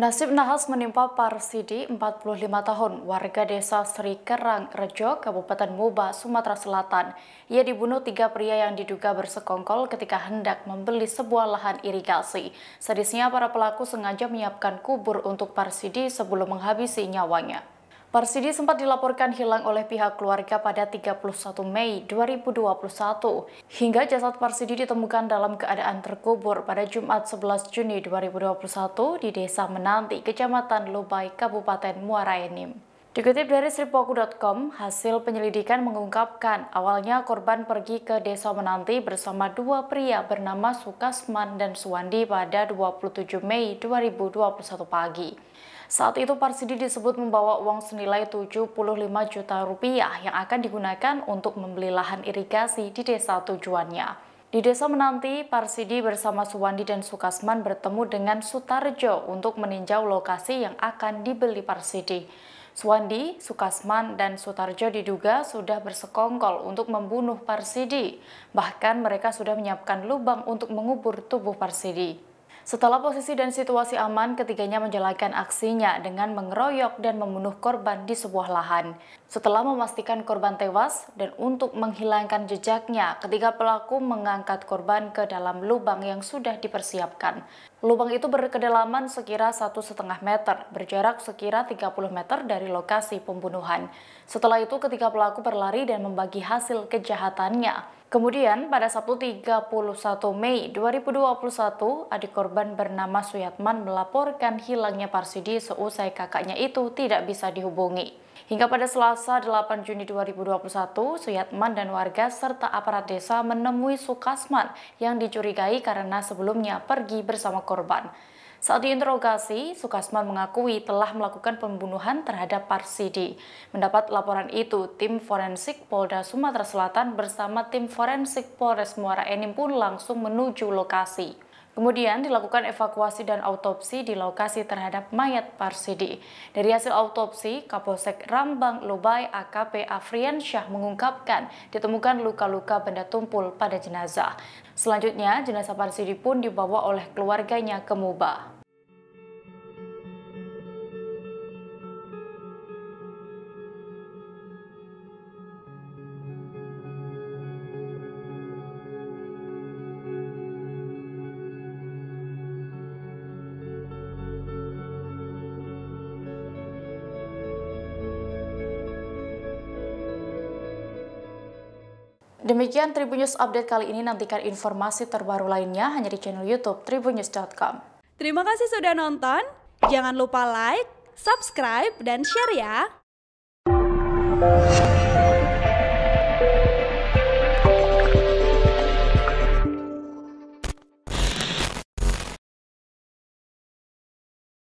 Nasib nahas menimpa Parsidi, 45 tahun, warga desa Sri Kerang, Rejo, Kabupaten Muba, Sumatera Selatan. Ia dibunuh tiga pria yang diduga bersekongkol ketika hendak membeli sebuah lahan irigasi. Sadisnya, para pelaku sengaja menyiapkan kubur untuk Parsidi sebelum menghabisi nyawanya. Parsidi sempat dilaporkan hilang oleh pihak keluarga pada 31 Mei 2021, hingga jasad Parsidi ditemukan dalam keadaan terkubur pada Jumat 11 Juni 2021 di Desa Menanti, Kecamatan Lubai, Kabupaten Muara Enim. Dikutip dari Sripoku.com, hasil penyelidikan mengungkapkan awalnya korban pergi ke Desa Menanti bersama dua pria bernama Sukasman dan Suwandi pada 27 Mei 2021 pagi. Saat itu Parsidi disebut membawa uang senilai 75 juta rupiah yang akan digunakan untuk membeli lahan irigasi di desa tujuannya. Di desa Menanti, Parsidi bersama Suwandi dan Sukasman bertemu dengan Sutarjo untuk meninjau lokasi yang akan dibeli Parsidi. Suwandi, Sukasman, dan Sutarjo diduga sudah bersekongkol untuk membunuh Parsidi. Bahkan mereka sudah menyiapkan lubang untuk mengubur tubuh Parsidi. Setelah posisi dan situasi aman, ketiganya menjalankan aksinya dengan mengeroyok dan membunuh korban di sebuah lahan. Setelah memastikan korban tewas dan untuk menghilangkan jejaknya, ketiga pelaku mengangkat korban ke dalam lubang yang sudah dipersiapkan. Lubang itu berkedalaman sekira satu setengah meter, berjarak sekira 30 meter dari lokasi pembunuhan. Setelah itu, ketiga pelaku berlari dan membagi hasil kejahatannya. Kemudian pada Sabtu 31 Mei 2021, adik korban bernama Suyatman melaporkan hilangnya Parsidi seusai kakaknya itu tidak bisa dihubungi. Hingga pada Selasa 8 Juni 2021, Suyatman dan warga serta aparat desa menemui Sukasman yang dicurigai karena sebelumnya pergi bersama korban. Saat diinterogasi, Sukasman mengakui telah melakukan pembunuhan terhadap Parsidi. Mendapat laporan itu, tim forensik Polda Sumatera Selatan bersama tim forensik Polres Muara Enim pun langsung menuju lokasi. Kemudian dilakukan evakuasi dan autopsi di lokasi terhadap mayat Parsidi. Dari hasil autopsi, Kapolsek Rambang Lubai AKP Afrian Syah mengungkapkan ditemukan luka-luka benda tumpul pada jenazah. Selanjutnya, jenazah Parsidi pun dibawa oleh keluarganya ke Muba. Demikian Tribunnews Update kali ini, nantikan informasi terbaru lainnya hanya di channel Youtube tribunnews.com. Terima kasih sudah nonton, jangan lupa like, subscribe, dan share ya!